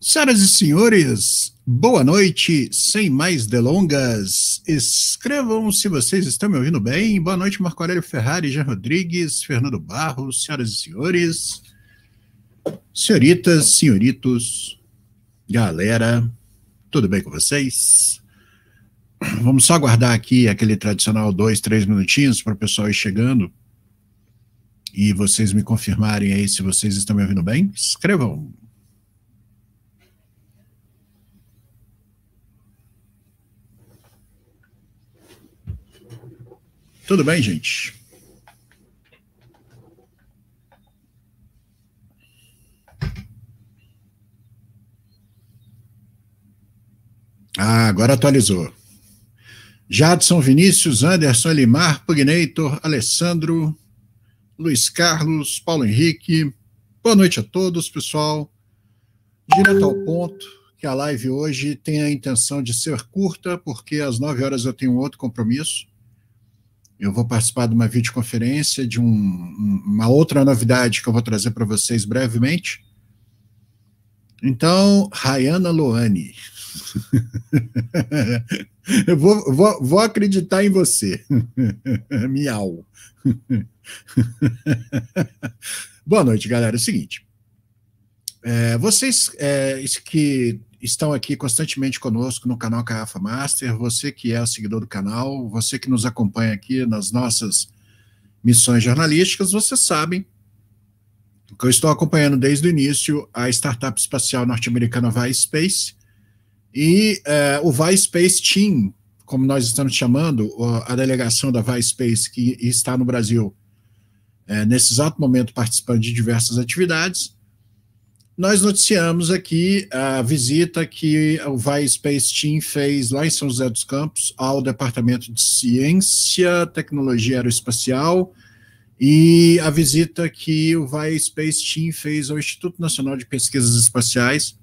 Senhoras e senhores, boa noite. Sem mais delongas, escrevam se vocês estão me ouvindo bem. Boa noite, Marco Aurélio Ferrari, Jean Rodrigues, Fernando Barros, senhoras e senhores, senhoritas, senhoritos, galera, tudo bem com vocês? Vamos só aguardar aqui aquele tradicional dois, três minutinhos para o pessoal ir chegando e vocês me confirmarem aí se vocês estão me ouvindo bem. Escrevam. Tudo bem, gente? Ah, agora atualizou. Jadson Vinícius, Anderson Limar, Pugnator, Alessandro, Luiz Carlos, Paulo Henrique. Boa noite a todos, pessoal. Direto ao ponto, que a live hoje tem a intenção de ser curta, porque às nove horas eu tenho outro compromisso. Eu vou participar de uma videoconferência, de um, uma outra novidade que eu vou trazer para vocês brevemente. Então, Rayana Loane. eu vou, vou, vou acreditar em você. Miau. Boa noite, galera. É o seguinte. É, vocês é, que estão aqui constantemente conosco no canal Carrafa Master, você que é o seguidor do canal, você que nos acompanha aqui nas nossas missões jornalísticas, vocês sabem que eu estou acompanhando desde o início a startup espacial norte-americana Space e é, o o Space Team, como nós estamos chamando, a delegação da Space que está no Brasil é, nesse exato momento participando de diversas atividades, nós noticiamos aqui a visita que o Vai Space Team fez lá em São José dos Campos ao Departamento de Ciência, Tecnologia Aeroespacial e a visita que o Vai Space Team fez ao Instituto Nacional de Pesquisas Espaciais,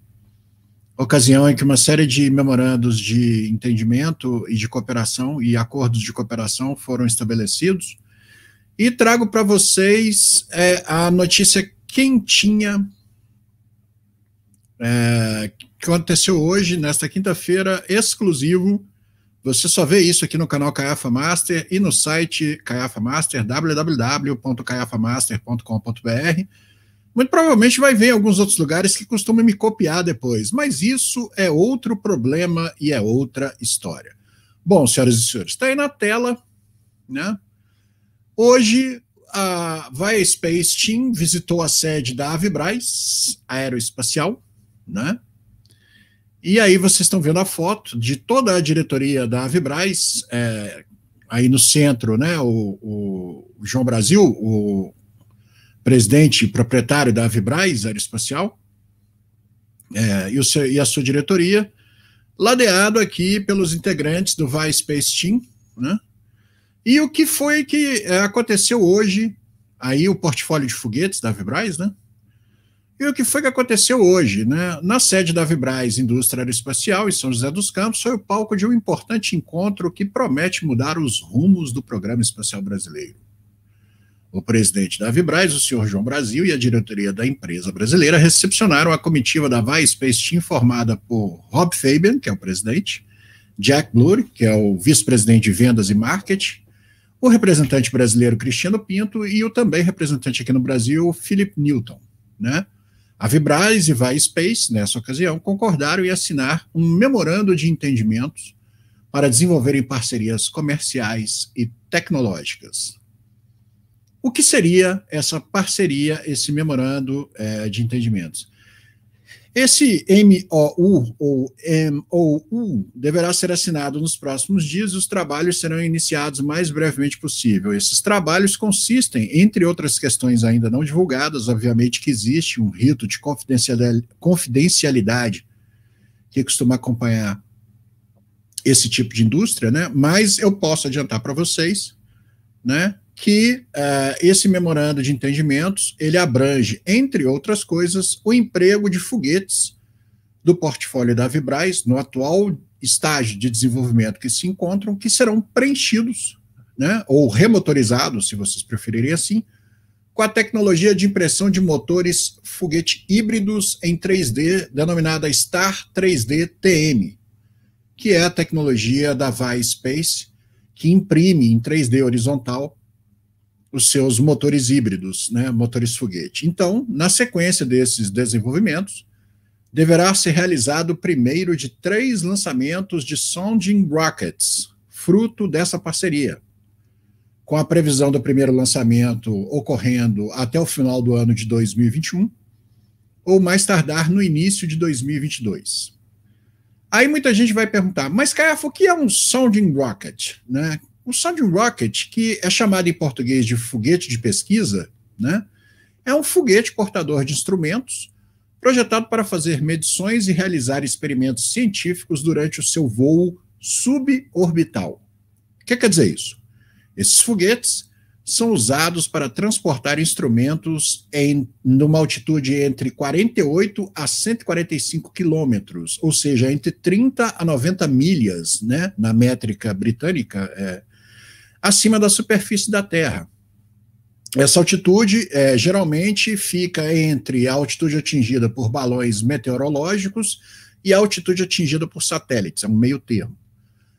ocasião em que uma série de memorandos de entendimento e de cooperação e acordos de cooperação foram estabelecidos. E trago para vocês é, a notícia quentinha é, que aconteceu hoje, nesta quinta-feira, exclusivo. Você só vê isso aqui no canal Caiafa Master e no site Caiafa Master, www.caiafamaster.com.br. Muito provavelmente vai ver em alguns outros lugares que costumam me copiar depois, mas isso é outro problema e é outra história. Bom, senhoras e senhores, está aí na tela, né? Hoje a Space Team visitou a sede da Avibraz Aeroespacial né? E aí vocês estão vendo a foto de toda a diretoria da Avibraz, é, aí no centro, né? O, o, João Brasil, o presidente proprietário da Avibraz Aeroespacial, é, e, o seu, e a sua diretoria, ladeado aqui pelos integrantes do Vai Space Team, né? E o que foi que é, aconteceu hoje? Aí o portfólio de foguetes da Avibraz, né? E o que foi que aconteceu hoje? Né? Na sede da Vibraz Indústria Aeroespacial, em São José dos Campos, foi o palco de um importante encontro que promete mudar os rumos do Programa Espacial Brasileiro. O presidente da Vibraz, o senhor João Brasil, e a diretoria da empresa brasileira recepcionaram a comitiva da Space Team formada por Rob Fabian, que é o presidente, Jack Blur, que é o vice-presidente de vendas e marketing, o representante brasileiro Cristiano Pinto e o também representante aqui no Brasil, Philip Newton. Né? A Vibraz e Space nessa ocasião, concordaram em assinar um memorando de entendimentos para desenvolverem parcerias comerciais e tecnológicas. O que seria essa parceria, esse memorando é, de entendimentos? Esse MOU ou MOU deverá ser assinado nos próximos dias e os trabalhos serão iniciados o mais brevemente possível. Esses trabalhos consistem, entre outras questões ainda não divulgadas, obviamente que existe um rito de confidencialidade que costuma acompanhar esse tipo de indústria, né? Mas eu posso adiantar para vocês, né, que uh, esse memorando de entendimentos ele abrange, entre outras coisas, o emprego de foguetes do portfólio da Vibrais no atual estágio de desenvolvimento que se encontram, que serão preenchidos, né, ou remotorizados, se vocês preferirem assim, com a tecnologia de impressão de motores foguete híbridos em 3D, denominada Star 3D TM, que é a tecnologia da Vi Space, que imprime em 3D horizontal os seus motores híbridos, né, motores foguete. Então, na sequência desses desenvolvimentos, deverá ser realizado o primeiro de três lançamentos de sounding rockets, fruto dessa parceria, com a previsão do primeiro lançamento ocorrendo até o final do ano de 2021 ou mais tardar no início de 2022. Aí muita gente vai perguntar, mas Caiafo, o que é um sounding rocket? Né? O Sound Rocket, que é chamado em português de foguete de pesquisa, né, é um foguete portador de instrumentos projetado para fazer medições e realizar experimentos científicos durante o seu voo suborbital. O que quer dizer isso? Esses foguetes são usados para transportar instrumentos em numa altitude entre 48 a 145 quilômetros, ou seja, entre 30 a 90 milhas, né? Na métrica britânica, é, acima da superfície da Terra. Essa altitude é, geralmente fica entre a altitude atingida por balões meteorológicos e a altitude atingida por satélites, é um meio termo.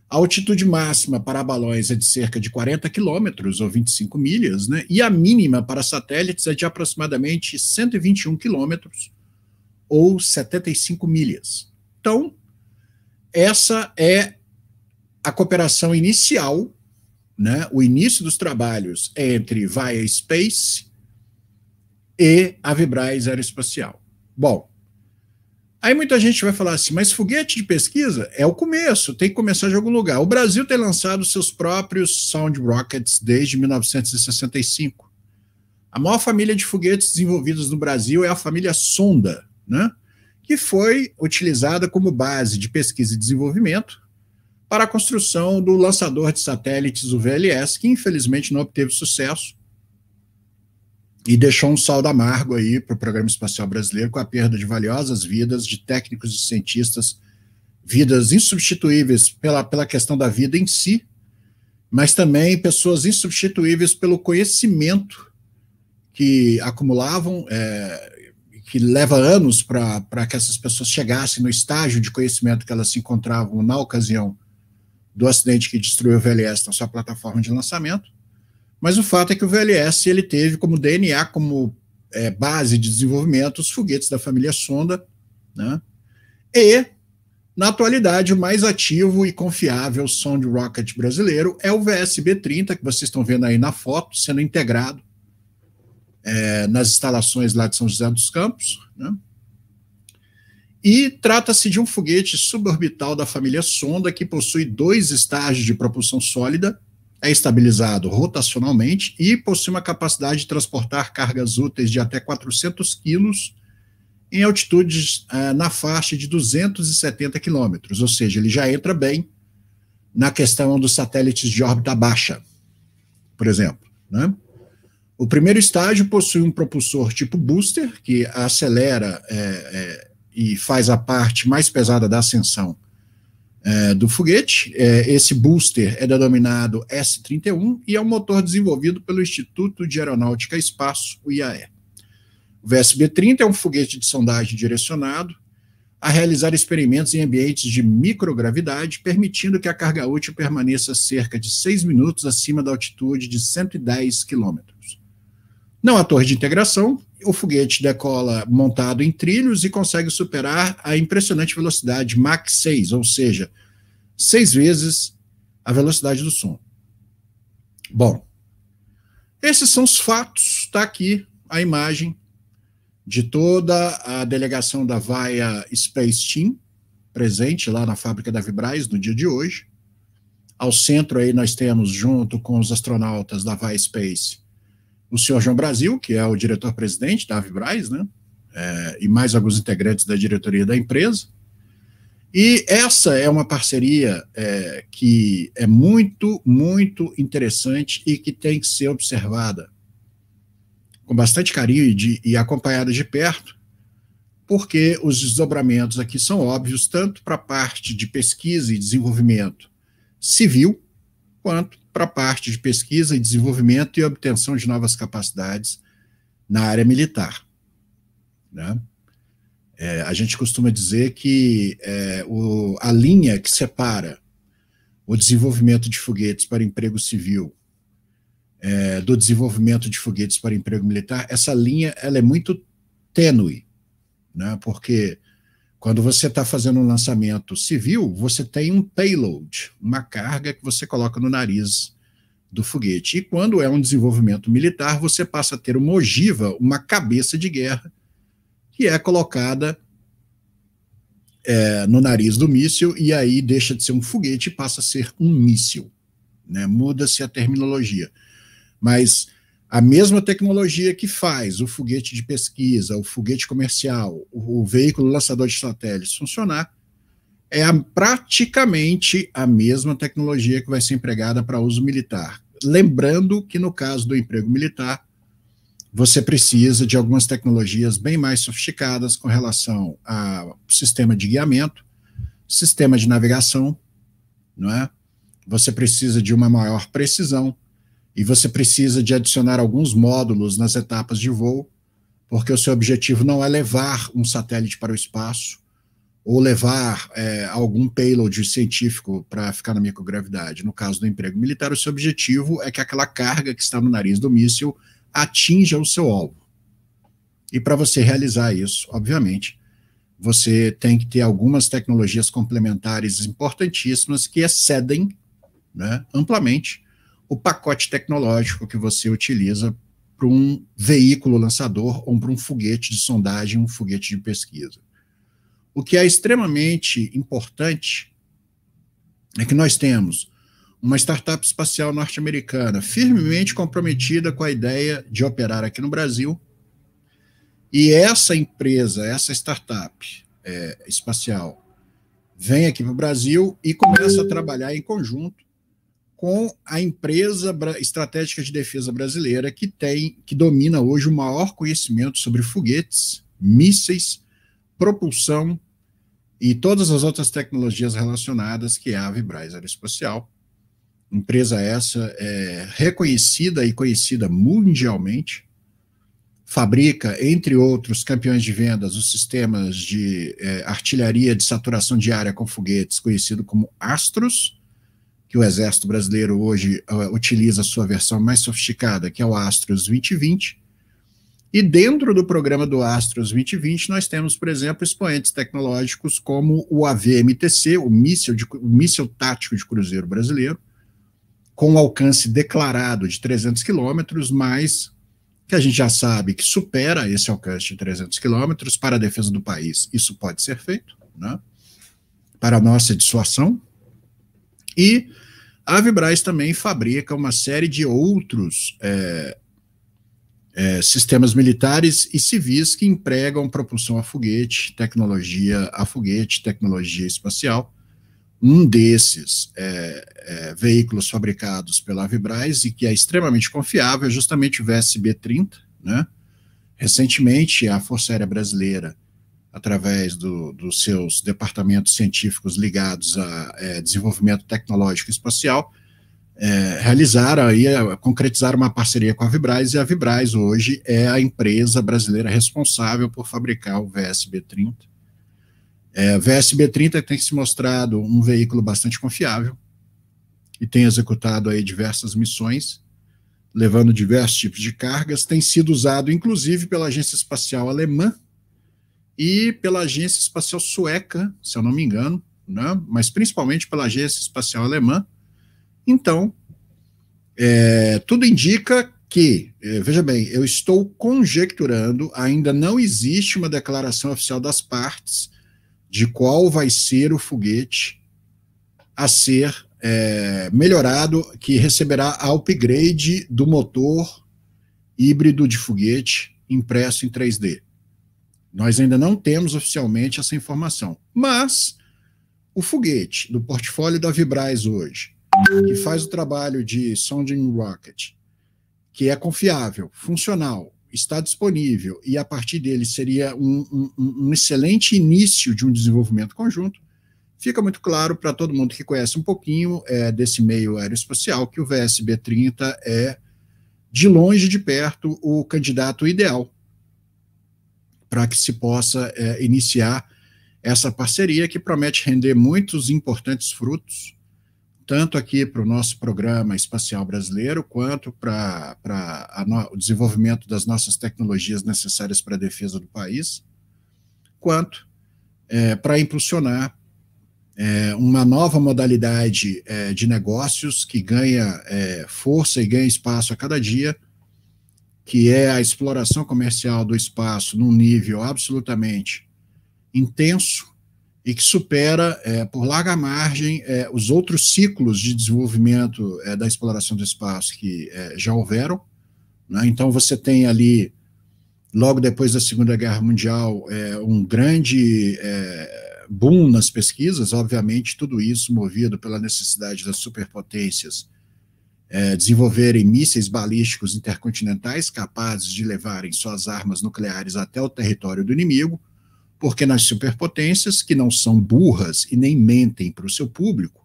A altitude máxima para balões é de cerca de 40 quilômetros, ou 25 milhas, né? e a mínima para satélites é de aproximadamente 121 quilômetros, ou 75 milhas. Então, essa é a cooperação inicial né? O início dos trabalhos é entre Via Space e a Vibrais Aeroespacial. Bom, aí muita gente vai falar assim, mas foguete de pesquisa é o começo, tem que começar de algum lugar. O Brasil tem lançado seus próprios Sound Rockets desde 1965. A maior família de foguetes desenvolvidos no Brasil é a família Sonda, né? que foi utilizada como base de pesquisa e desenvolvimento para a construção do lançador de satélites, o VLS, que infelizmente não obteve sucesso e deixou um saldo amargo aí para o programa espacial brasileiro com a perda de valiosas vidas de técnicos e cientistas, vidas insubstituíveis pela, pela questão da vida em si, mas também pessoas insubstituíveis pelo conhecimento que acumulavam, é, que leva anos para que essas pessoas chegassem no estágio de conhecimento que elas se encontravam na ocasião do acidente que destruiu o VLS na sua plataforma de lançamento, mas o fato é que o VLS ele teve como DNA, como é, base de desenvolvimento, os foguetes da família Sonda, né? e, na atualidade, o mais ativo e confiável sound rocket brasileiro é o VSB-30, que vocês estão vendo aí na foto, sendo integrado é, nas instalações lá de São José dos Campos, né? E trata-se de um foguete suborbital da família Sonda que possui dois estágios de propulsão sólida, é estabilizado rotacionalmente e possui uma capacidade de transportar cargas úteis de até 400 quilos em altitudes é, na faixa de 270 quilômetros, ou seja, ele já entra bem na questão dos satélites de órbita baixa, por exemplo. Né? O primeiro estágio possui um propulsor tipo booster, que acelera é, é, e faz a parte mais pesada da ascensão é, do foguete. É, esse booster é denominado S-31 e é um motor desenvolvido pelo Instituto de Aeronáutica e Espaço, o IAE. O VSB-30 é um foguete de sondagem direcionado a realizar experimentos em ambientes de microgravidade, permitindo que a carga útil permaneça cerca de 6 minutos acima da altitude de 110 quilômetros. Não há torre de integração, o foguete decola montado em trilhos e consegue superar a impressionante velocidade Mach 6, ou seja, seis vezes a velocidade do som. Bom, esses são os fatos. Está aqui a imagem de toda a delegação da Vaia Space Team, presente lá na fábrica da Vibrais no dia de hoje. Ao centro aí nós temos, junto com os astronautas da Vaia Space, o senhor João Brasil, que é o diretor-presidente da Avibraz, né? É, e mais alguns integrantes da diretoria da empresa. E essa é uma parceria é, que é muito, muito interessante e que tem que ser observada com bastante carinho e, de, e acompanhada de perto, porque os desdobramentos aqui são óbvios, tanto para a parte de pesquisa e desenvolvimento civil, quanto para a parte de pesquisa e desenvolvimento e obtenção de novas capacidades na área militar. Né? É, a gente costuma dizer que é, o, a linha que separa o desenvolvimento de foguetes para emprego civil é, do desenvolvimento de foguetes para emprego militar, essa linha ela é muito tênue, né? porque quando você está fazendo um lançamento civil, você tem um payload, uma carga que você coloca no nariz do foguete. E quando é um desenvolvimento militar, você passa a ter uma ogiva, uma cabeça de guerra, que é colocada é, no nariz do míssil, e aí deixa de ser um foguete e passa a ser um míssil. Né? Muda-se a terminologia. Mas a mesma tecnologia que faz o foguete de pesquisa, o foguete comercial, o, o veículo lançador de satélites funcionar, é a, praticamente a mesma tecnologia que vai ser empregada para uso militar. Lembrando que no caso do emprego militar, você precisa de algumas tecnologias bem mais sofisticadas com relação ao sistema de guiamento, sistema de navegação, não é? Você precisa de uma maior precisão, e você precisa de adicionar alguns módulos nas etapas de voo, porque o seu objetivo não é levar um satélite para o espaço ou levar é, algum payload científico para ficar na microgravidade. No caso do emprego militar, o seu objetivo é que aquela carga que está no nariz do míssil atinja o seu alvo. E para você realizar isso, obviamente, você tem que ter algumas tecnologias complementares importantíssimas que excedem né, amplamente o pacote tecnológico que você utiliza para um veículo lançador ou para um foguete de sondagem, um foguete de pesquisa. O que é extremamente importante é que nós temos uma startup espacial norte-americana firmemente comprometida com a ideia de operar aqui no Brasil. E essa empresa, essa startup é, espacial, vem aqui para o Brasil e começa a trabalhar em conjunto com a empresa estratégica de defesa brasileira que tem, que domina hoje o maior conhecimento sobre foguetes, mísseis, propulsão e todas as outras tecnologias relacionadas que é a Vibraz Aeroespacial. Empresa essa é reconhecida e conhecida mundialmente. Fabrica, entre outros campeões de vendas, os sistemas de é, artilharia de saturação de área com foguetes, conhecido como Astros, que o Exército Brasileiro hoje uh, utiliza a sua versão mais sofisticada, que é o Astros 2020. E dentro do programa do Astros 2020, nós temos, por exemplo, expoentes tecnológicos como o AVMTC, o míssil, de, o míssil tático de cruzeiro brasileiro, com alcance declarado de 300 quilômetros, mas que a gente já sabe que supera esse alcance de 300 quilômetros para a defesa do país. Isso pode ser feito, né? para a nossa dissuasão. E a Vibraz também fabrica uma série de outros é, é, sistemas militares e civis que empregam propulsão a foguete, tecnologia a foguete, tecnologia espacial. Um desses é, é veículos fabricados pela Vibraz e que é extremamente confiável é justamente o VSB-30. Né? Recentemente, a Força Aérea Brasileira através do, dos seus departamentos científicos ligados a é, desenvolvimento tecnológico espacial, é, realizaram aí, é, concretizaram uma parceria com a Vibraz, e a Vibraz hoje é a empresa brasileira responsável por fabricar o VSB-30. É, VSB-30 tem se mostrado um veículo bastante confiável e tem executado aí diversas missões, levando diversos tipos de cargas, tem sido usado inclusive pela Agência Espacial Alemã, e pela Agência Espacial Sueca, se eu não me engano, né? mas principalmente pela Agência Espacial Alemã. Então, é, tudo indica que, é, veja bem, eu estou conjecturando, ainda não existe uma declaração oficial das partes de qual vai ser o foguete a ser é, melhorado, que receberá a upgrade do motor híbrido de foguete impresso em 3D. Nós ainda não temos oficialmente essa informação. Mas o foguete do portfólio da Vibraz hoje, que faz o trabalho de sounding rocket, que é confiável, funcional, está disponível e a partir dele seria um, um, um excelente início de um desenvolvimento conjunto, fica muito claro para todo mundo que conhece um pouquinho é, desse meio aeroespacial que o VSB-30 é, de longe de perto, o candidato ideal para que se possa é, iniciar essa parceria que promete render muitos importantes frutos, tanto aqui para o nosso programa espacial brasileiro, quanto para o desenvolvimento das nossas tecnologias necessárias para a defesa do país, quanto é, para impulsionar é, uma nova modalidade é, de negócios que ganha é, força e ganha espaço a cada dia que é a exploração comercial do espaço num nível absolutamente intenso e que supera, é, por larga margem, é, os outros ciclos de desenvolvimento é, da exploração do espaço que é, já houveram. Né? Então, você tem ali, logo depois da Segunda Guerra Mundial, é, um grande é, boom nas pesquisas, obviamente, tudo isso movido pela necessidade das superpotências é, desenvolverem mísseis balísticos intercontinentais capazes de levarem suas armas nucleares até o território do inimigo, porque nas superpotências, que não são burras e nem mentem para o seu público,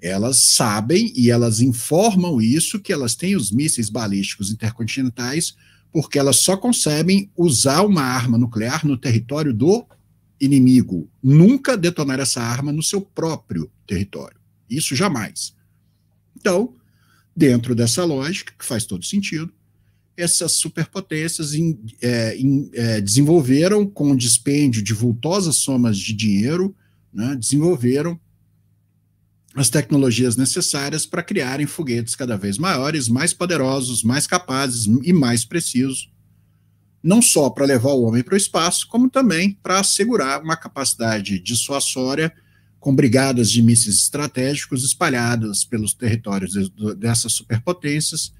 elas sabem e elas informam isso que elas têm os mísseis balísticos intercontinentais, porque elas só concebem usar uma arma nuclear no território do inimigo, nunca detonar essa arma no seu próprio território. Isso jamais. Então, Dentro dessa lógica, que faz todo sentido, essas superpotências é, é, desenvolveram, com o dispêndio de vultosas somas de dinheiro, né, desenvolveram as tecnologias necessárias para criarem foguetes cada vez maiores, mais poderosos, mais capazes e mais precisos, não só para levar o homem para o espaço, como também para assegurar uma capacidade dissuasória com brigadas de mísseis estratégicos espalhadas pelos territórios dessas superpotências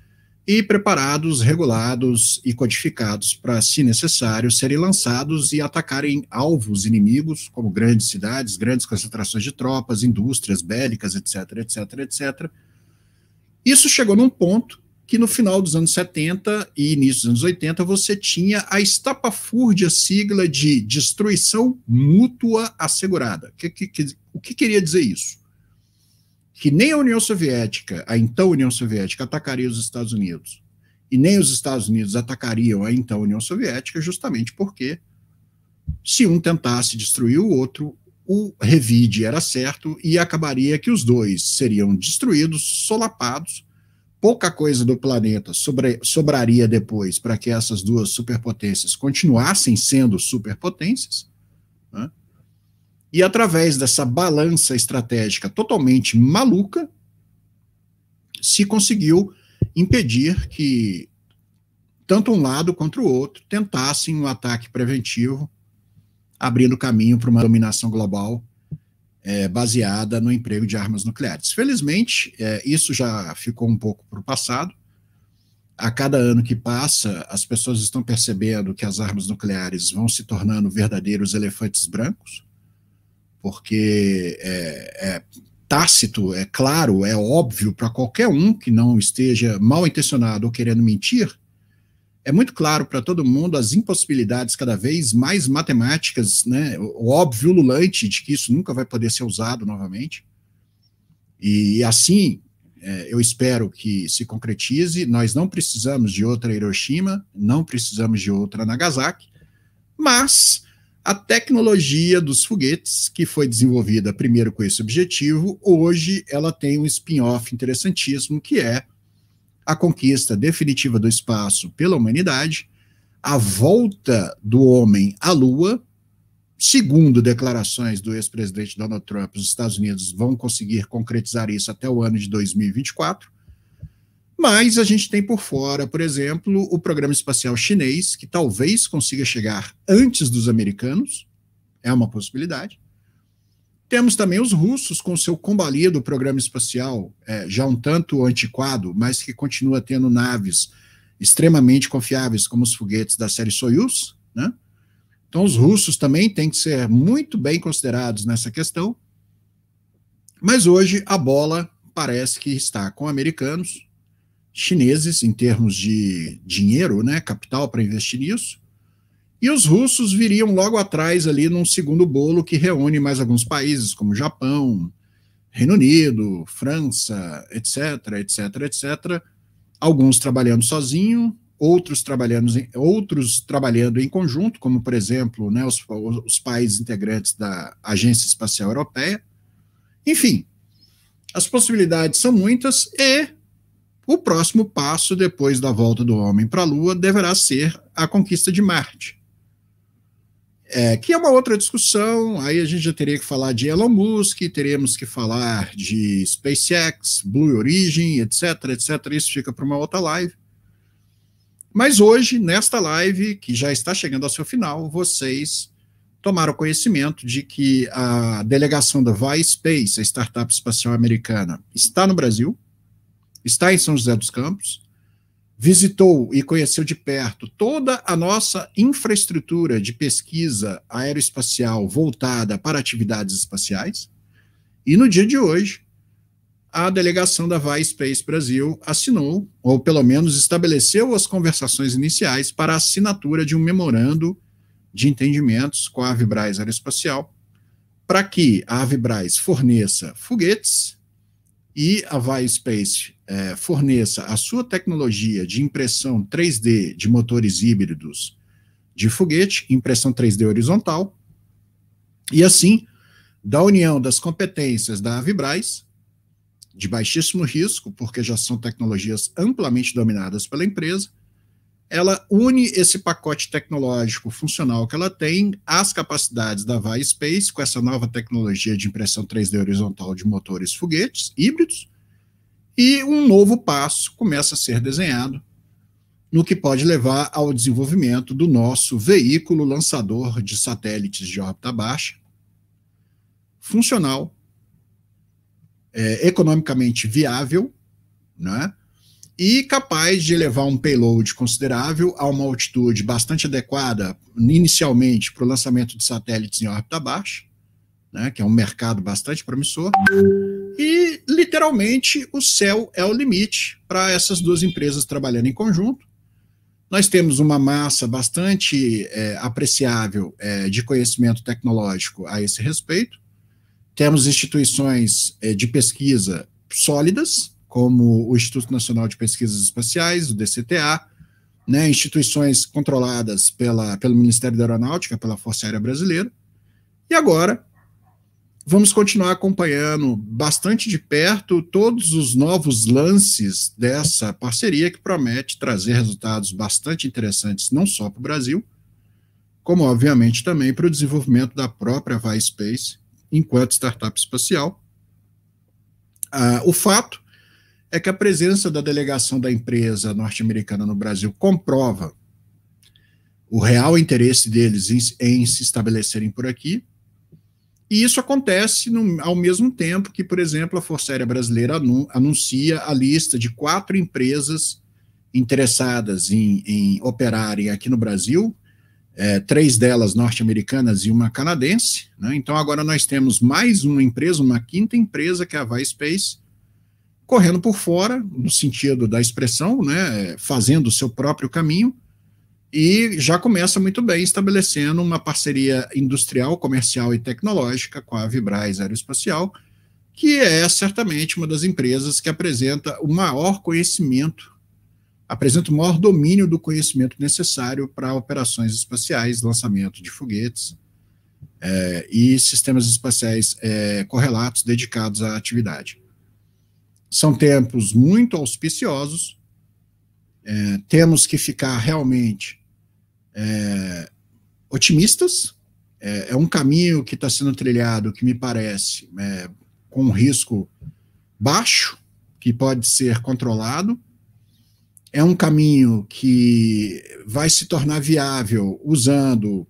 e preparados, regulados e codificados para, se necessário, serem lançados e atacarem alvos inimigos, como grandes cidades, grandes concentrações de tropas, indústrias bélicas, etc, etc, etc. Isso chegou num ponto que no final dos anos 70 e início dos anos 80 você tinha a estapafúrdia sigla de destruição mútua assegurada. Que, que, que, o que queria dizer isso? Que nem a União Soviética, a então União Soviética, atacaria os Estados Unidos, e nem os Estados Unidos atacariam a então União Soviética, justamente porque se um tentasse destruir o outro, o revide era certo e acabaria que os dois seriam destruídos, solapados pouca coisa do planeta sobre, sobraria depois para que essas duas superpotências continuassem sendo superpotências, né? e através dessa balança estratégica totalmente maluca, se conseguiu impedir que tanto um lado quanto o outro tentassem um ataque preventivo, abrindo caminho para uma dominação global é, baseada no emprego de armas nucleares. Felizmente, é, isso já ficou um pouco para o passado. A cada ano que passa, as pessoas estão percebendo que as armas nucleares vão se tornando verdadeiros elefantes brancos, porque é, é tácito, é claro, é óbvio para qualquer um que não esteja mal intencionado ou querendo mentir é muito claro para todo mundo as impossibilidades cada vez mais matemáticas, né? O óbvio lulante de que isso nunca vai poder ser usado novamente. E assim, é, eu espero que se concretize. Nós não precisamos de outra Hiroshima, não precisamos de outra Nagasaki, mas a tecnologia dos foguetes, que foi desenvolvida primeiro com esse objetivo, hoje ela tem um spin-off interessantíssimo, que é a conquista definitiva do espaço pela humanidade, a volta do homem à Lua. Segundo declarações do ex-presidente Donald Trump, os Estados Unidos vão conseguir concretizar isso até o ano de 2024. Mas a gente tem por fora, por exemplo, o programa espacial chinês, que talvez consiga chegar antes dos americanos, é uma possibilidade. Temos também os russos com seu combalido programa espacial, é, já um tanto antiquado, mas que continua tendo naves extremamente confiáveis, como os foguetes da série Soyuz. Né? Então, os russos também têm que ser muito bem considerados nessa questão. Mas hoje a bola parece que está com americanos, chineses, em termos de dinheiro, né, capital para investir nisso, e os russos viriam logo atrás ali num segundo bolo que reúne mais alguns países, como Japão, Reino Unido, França, etc, etc, etc. Alguns trabalhando sozinho, outros trabalhando em, outros trabalhando em conjunto, como, por exemplo, né, os, os países integrantes da Agência Espacial Europeia. Enfim, as possibilidades são muitas e o próximo passo, depois da volta do homem para a Lua, deverá ser a conquista de Marte é, que é uma outra discussão, aí a gente já teria que falar de Elon Musk, teríamos que falar de SpaceX, Blue Origin, etc, etc. Isso fica para uma outra live. Mas hoje, nesta live, que já está chegando ao seu final, vocês tomaram conhecimento de que a delegação da Space, a startup espacial americana, está no Brasil, está em São José dos Campos, visitou e conheceu de perto toda a nossa infraestrutura de pesquisa aeroespacial voltada para atividades espaciais. E no dia de hoje, a delegação da Vai Space Brasil assinou, ou pelo menos estabeleceu as conversações iniciais para a assinatura de um memorando de entendimentos com a Avibraz Aeroespacial, para que a Avibraz forneça foguetes e a Vai Space é, forneça a sua tecnologia de impressão 3D de motores híbridos de foguete, impressão 3D horizontal, e assim, da união das competências da Avibraz, de baixíssimo risco, porque já são tecnologias amplamente dominadas pela empresa, ela une esse pacote tecnológico funcional que ela tem às capacidades da Vai Space com essa nova tecnologia de impressão 3D horizontal de motores foguetes híbridos e um novo passo começa a ser desenhado no que pode levar ao desenvolvimento do nosso veículo lançador de satélites de órbita baixa, funcional, é, economicamente viável, né? e capaz de levar um payload considerável a uma altitude bastante adequada inicialmente para o lançamento de satélites em órbita baixa, né, que é um mercado bastante promissor, e literalmente o céu é o limite para essas duas empresas trabalhando em conjunto. Nós temos uma massa bastante é, apreciável é, de conhecimento tecnológico a esse respeito, temos instituições é, de pesquisa sólidas, como o Instituto Nacional de Pesquisas Espaciais, o DCTA, né, instituições controladas pela, pelo Ministério da Aeronáutica, pela Força Aérea Brasileira, e agora vamos continuar acompanhando bastante de perto todos os novos lances dessa parceria que promete trazer resultados bastante interessantes não só para o Brasil, como obviamente também para o desenvolvimento da própria Vai enquanto startup espacial. Ah, o fato é que a presença da delegação da empresa norte-americana no Brasil comprova o real interesse deles em, em se estabelecerem por aqui e isso acontece no, ao mesmo tempo que, por exemplo, a Força Aérea Brasileira anun anuncia a lista de quatro empresas interessadas em, em operarem aqui no Brasil, é, três delas norte-americanas e uma canadense. Né? Então, agora nós temos mais uma empresa, uma quinta empresa, que é a Vice correndo por fora, no sentido da expressão, né? fazendo o seu próprio caminho, e já começa muito bem estabelecendo uma parceria industrial, comercial e tecnológica com a Vibraz Aeroespacial, que é certamente uma das empresas que apresenta o maior conhecimento, apresenta o maior domínio do conhecimento necessário para operações espaciais, lançamento de foguetes é, e sistemas espaciais é, correlatos dedicados à atividade. São tempos muito auspiciosos, é, temos que ficar realmente é, otimistas. É, é, um caminho que está sendo trilhado, que me parece, é, com um risco baixo, que pode ser controlado. É um caminho que vai se tornar viável usando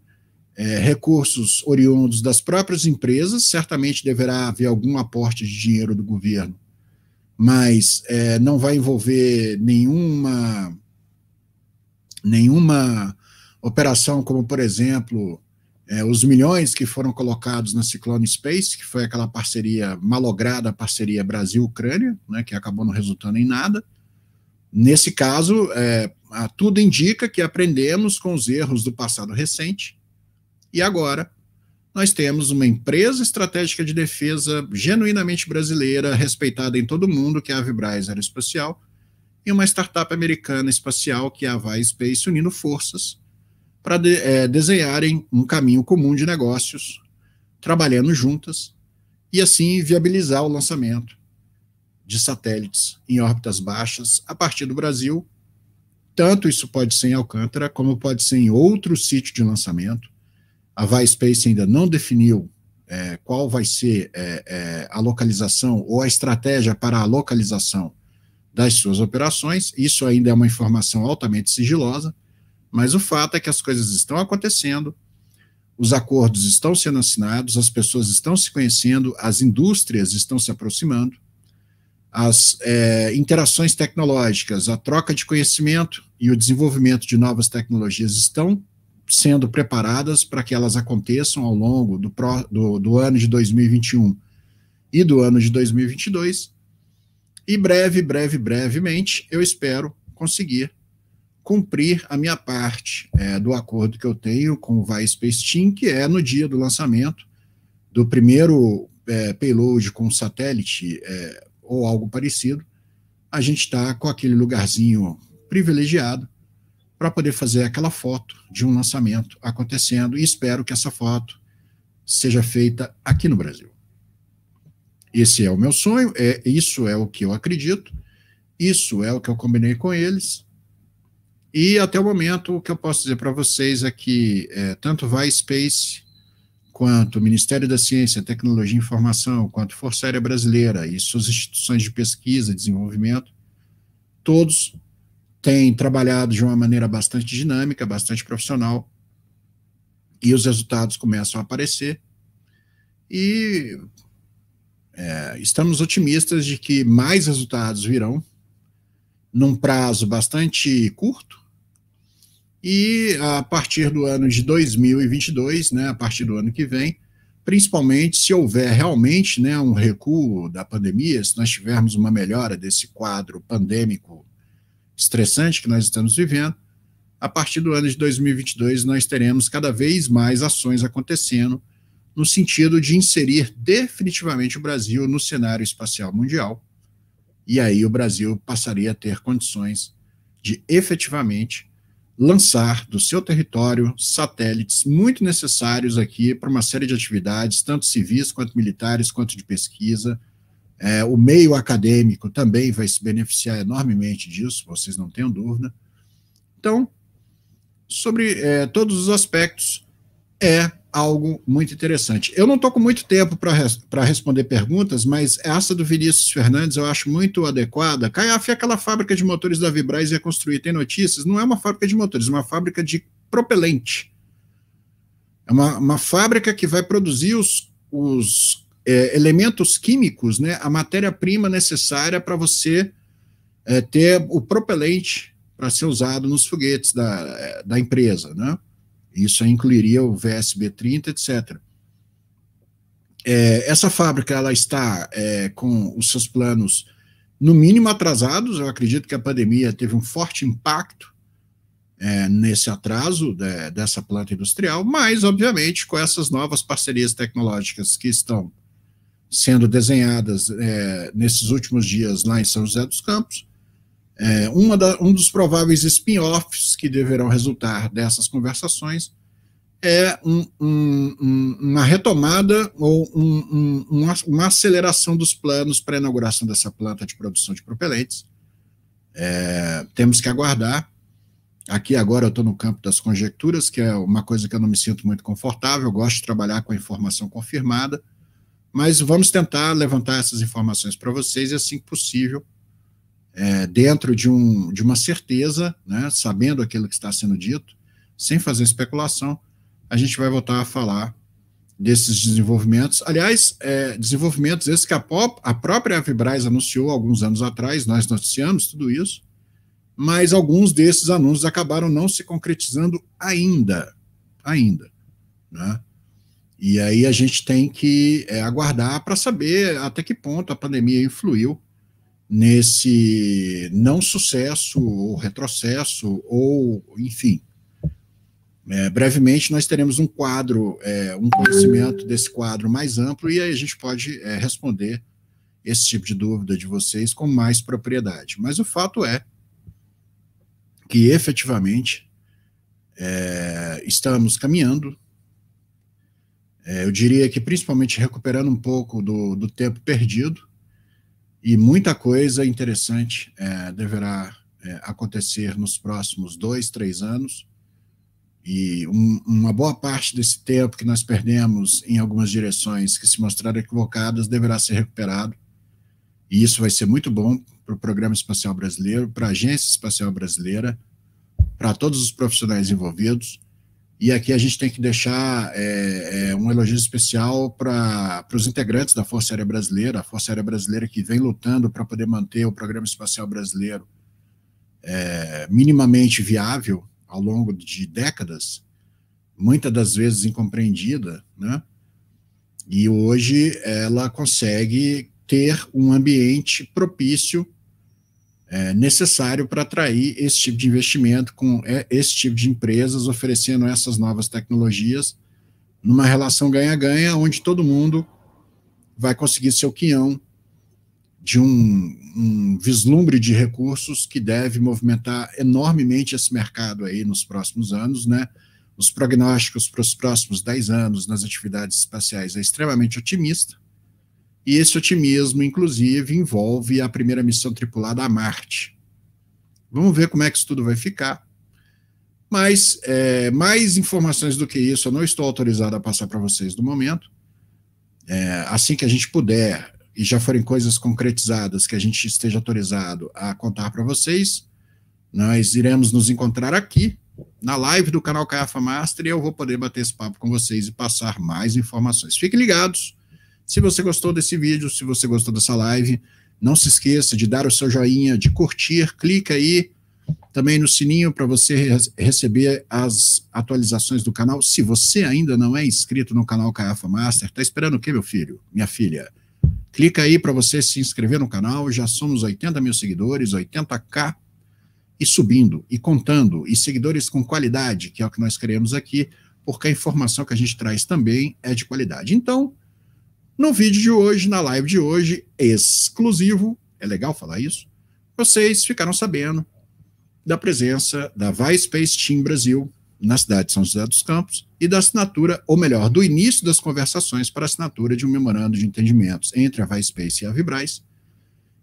é, recursos oriundos das próprias empresas. Certamente deverá haver algum aporte de dinheiro do governo, mas é, não vai envolver nenhuma nenhuma operação como, por exemplo, é, os milhões que foram colocados na Ciclone Space, que foi aquela parceria malograda, parceria Brasil-Ucrânia, né, que acabou não resultando em nada. Nesse caso, é, a, tudo indica que aprendemos com os erros do passado recente e agora nós temos uma empresa estratégica de defesa genuinamente brasileira, respeitada em todo mundo, que é a Vibraz Aeroespacial, e uma startup americana espacial, que é a Vai Space, unindo forças para de, é, desenharem um caminho comum de negócios, trabalhando juntas, e assim viabilizar o lançamento de satélites em órbitas baixas a partir do Brasil. Tanto isso pode ser em Alcântara, como pode ser em outro sítio de lançamento. A Viaspace ainda não definiu é, qual vai ser é, é, a localização ou a estratégia para a localização das suas operações. Isso ainda é uma informação altamente sigilosa. Mas o fato é que as coisas estão acontecendo, os acordos estão sendo assinados, as pessoas estão se conhecendo, as indústrias estão se aproximando, as é, interações tecnológicas, a troca de conhecimento e o desenvolvimento de novas tecnologias estão sendo preparadas para que elas aconteçam ao longo do, pro, do, do ano de 2021 e do ano de 2022. E breve, breve, brevemente, eu espero conseguir cumprir a minha parte é, do acordo que eu tenho com o Vice Team, que é no dia do lançamento do primeiro é, payload com satélite é, ou algo parecido, a gente está com aquele lugarzinho privilegiado para poder fazer aquela foto de um lançamento acontecendo e espero que essa foto seja feita aqui no Brasil. Esse é o meu sonho, é isso é o que eu acredito, isso é o que eu combinei com eles e até o momento, o que eu posso dizer para vocês é que é, tanto Space quanto o Ministério da Ciência, Tecnologia e Informação, quanto Força Aérea Brasileira e suas instituições de pesquisa e desenvolvimento, todos têm trabalhado de uma maneira bastante dinâmica, bastante profissional, e os resultados começam a aparecer. E é, estamos otimistas de que mais resultados virão num prazo bastante curto, e a partir do ano de 2022, né, a partir do ano que vem, principalmente se houver realmente né, um recuo da pandemia, se nós tivermos uma melhora desse quadro pandêmico estressante que nós estamos vivendo, a partir do ano de 2022 nós teremos cada vez mais ações acontecendo no sentido de inserir definitivamente o Brasil no cenário espacial mundial. E aí o Brasil passaria a ter condições de efetivamente lançar do seu território satélites muito necessários aqui para uma série de atividades, tanto civis quanto militares, quanto de pesquisa. É, o meio acadêmico também vai se beneficiar enormemente disso, vocês não tenham dúvida. Então, sobre é, todos os aspectos, é algo muito interessante. Eu não estou com muito tempo para res responder perguntas, mas essa do Vinícius Fernandes eu acho muito adequada. CAIAF é aquela fábrica de motores da Vibraz e a é Construir tem notícias. Não é uma fábrica de motores, é uma fábrica de propelente. É uma, uma fábrica que vai produzir os, os é, elementos químicos, né, a matéria-prima necessária para você é, ter o propelente para ser usado nos foguetes da, é, da empresa, né? Isso incluiria o VSB 30, etc. É, essa fábrica ela está é, com os seus planos no mínimo atrasados. Eu acredito que a pandemia teve um forte impacto é, nesse atraso de, dessa planta industrial, mas obviamente com essas novas parcerias tecnológicas que estão sendo desenhadas é, nesses últimos dias lá em São José dos Campos, é, da, um dos prováveis spin-offs que deverão resultar dessas conversações é um, um, uma retomada ou um, uma, uma, aceleração dos planos para a inauguração dessa planta de produção de propelentes. É, temos que aguardar. Aqui agora eu estou no campo das conjecturas, que é uma coisa que eu não me sinto muito confortável, eu gosto de trabalhar com a informação confirmada, mas vamos tentar levantar essas informações para vocês e, assim que possível, é, dentro de, um, de uma certeza, né, sabendo aquilo que está sendo dito, sem fazer especulação, a gente vai voltar a falar desses desenvolvimentos. Aliás, é, desenvolvimentos esses que a, pop, a própria Avibraz anunciou alguns anos atrás, nós noticiamos tudo isso, mas alguns desses anúncios acabaram não se concretizando ainda. Ainda. Né? E aí a gente tem que é, aguardar para saber até que ponto a pandemia influiu nesse não sucesso ou retrocesso ou enfim é, brevemente nós teremos um quadro é, um conhecimento desse quadro mais amplo e aí a gente pode é, responder esse tipo de dúvida de vocês com mais propriedade mas o fato é que efetivamente é, estamos caminhando é, eu diria que principalmente recuperando um pouco do, do tempo perdido e muita coisa interessante é, deverá é, acontecer nos próximos dois, três anos. E um, uma boa parte desse tempo que nós perdemos em algumas direções que se mostraram equivocadas deverá ser recuperado. E isso vai ser muito bom para o Programa Espacial Brasileiro, para a Agência Espacial Brasileira, para todos os profissionais envolvidos e aqui a gente tem que deixar é, é um elogio especial para os integrantes da Força Aérea Brasileira, a Força Aérea Brasileira que vem lutando para poder manter o programa espacial brasileiro é, minimamente viável ao longo de décadas, muitas das vezes incompreendida, né? E hoje ela consegue ter um ambiente propício é, necessário para atrair esse tipo de investimento com é, esse tipo de empresas oferecendo essas novas tecnologias numa relação ganha-ganha, onde todo mundo vai conseguir seu quinhão de um, um, vislumbre de recursos que deve movimentar enormemente esse mercado aí nos próximos anos, né? Os prognósticos para os próximos 10 anos nas atividades espaciais é extremamente otimista. E esse otimismo, inclusive, envolve a primeira missão tripulada a Marte. Vamos ver como é que isso tudo vai ficar. Mas é, mais informações do que isso eu não estou autorizado a passar para vocês no momento. É, assim que a gente puder e já forem coisas concretizadas que a gente esteja autorizado a contar para vocês, nós iremos nos encontrar aqui na live do canal Caiafa Master e eu vou poder bater esse papo com vocês e passar mais informações. Fiquem ligados se você gostou desse vídeo, se você gostou dessa live, não se esqueça de dar o seu joinha, de curtir, clica aí também no sininho para você re receber as atualizações do canal. Se você ainda não é inscrito no canal Caiafa Master, tá esperando o quê, meu filho? Minha filha? Clica aí para você se inscrever no canal. Já somos 80 mil seguidores, 80k e subindo, e contando, e seguidores com qualidade, que é o que nós queremos aqui, porque a informação que a gente traz também é de qualidade. Então, no vídeo de hoje, na live de hoje, exclusivo, é legal falar isso, vocês ficaram sabendo da presença da Vyspace Team Brasil na cidade de São José dos Campos e da assinatura, ou melhor, do início das conversações para assinatura de um memorando de entendimentos entre a Vyspace e a Vibrais.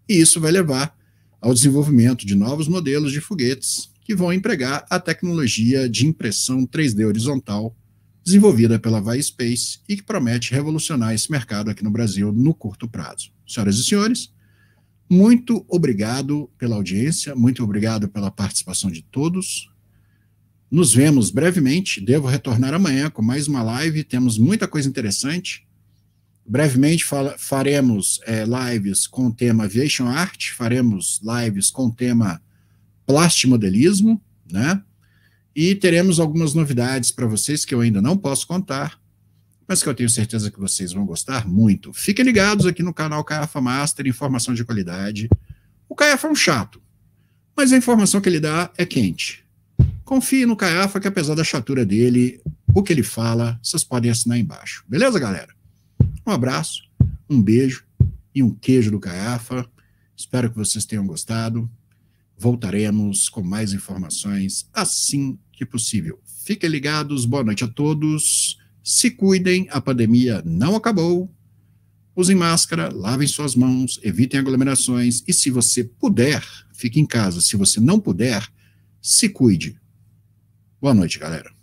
E isso vai levar ao desenvolvimento de novos modelos de foguetes que vão empregar a tecnologia de impressão 3D horizontal desenvolvida pela Vice Space e que promete revolucionar esse mercado aqui no Brasil no curto prazo. Senhoras e senhores, muito obrigado pela audiência, muito obrigado pela participação de todos. Nos vemos brevemente. Devo retornar amanhã com mais uma live. Temos muita coisa interessante. Brevemente fala, faremos é, lives com o tema Aviation Art, faremos lives com o tema Plastimodelismo, né? E teremos algumas novidades para vocês que eu ainda não posso contar, mas que eu tenho certeza que vocês vão gostar muito. Fiquem ligados aqui no canal Caiafa Master, informação de qualidade. O Caiafa é um chato, mas a informação que ele dá é quente. Confie no Caiafa, que apesar da chatura dele, o que ele fala, vocês podem assinar embaixo. Beleza, galera? Um abraço, um beijo e um queijo do Caiafa. Espero que vocês tenham gostado. Voltaremos com mais informações assim que possível. Fiquem ligados, boa noite a todos. Se cuidem, a pandemia não acabou. Usem máscara, lavem suas mãos, evitem aglomerações e, se você puder, fique em casa. Se você não puder, se cuide. Boa noite, galera.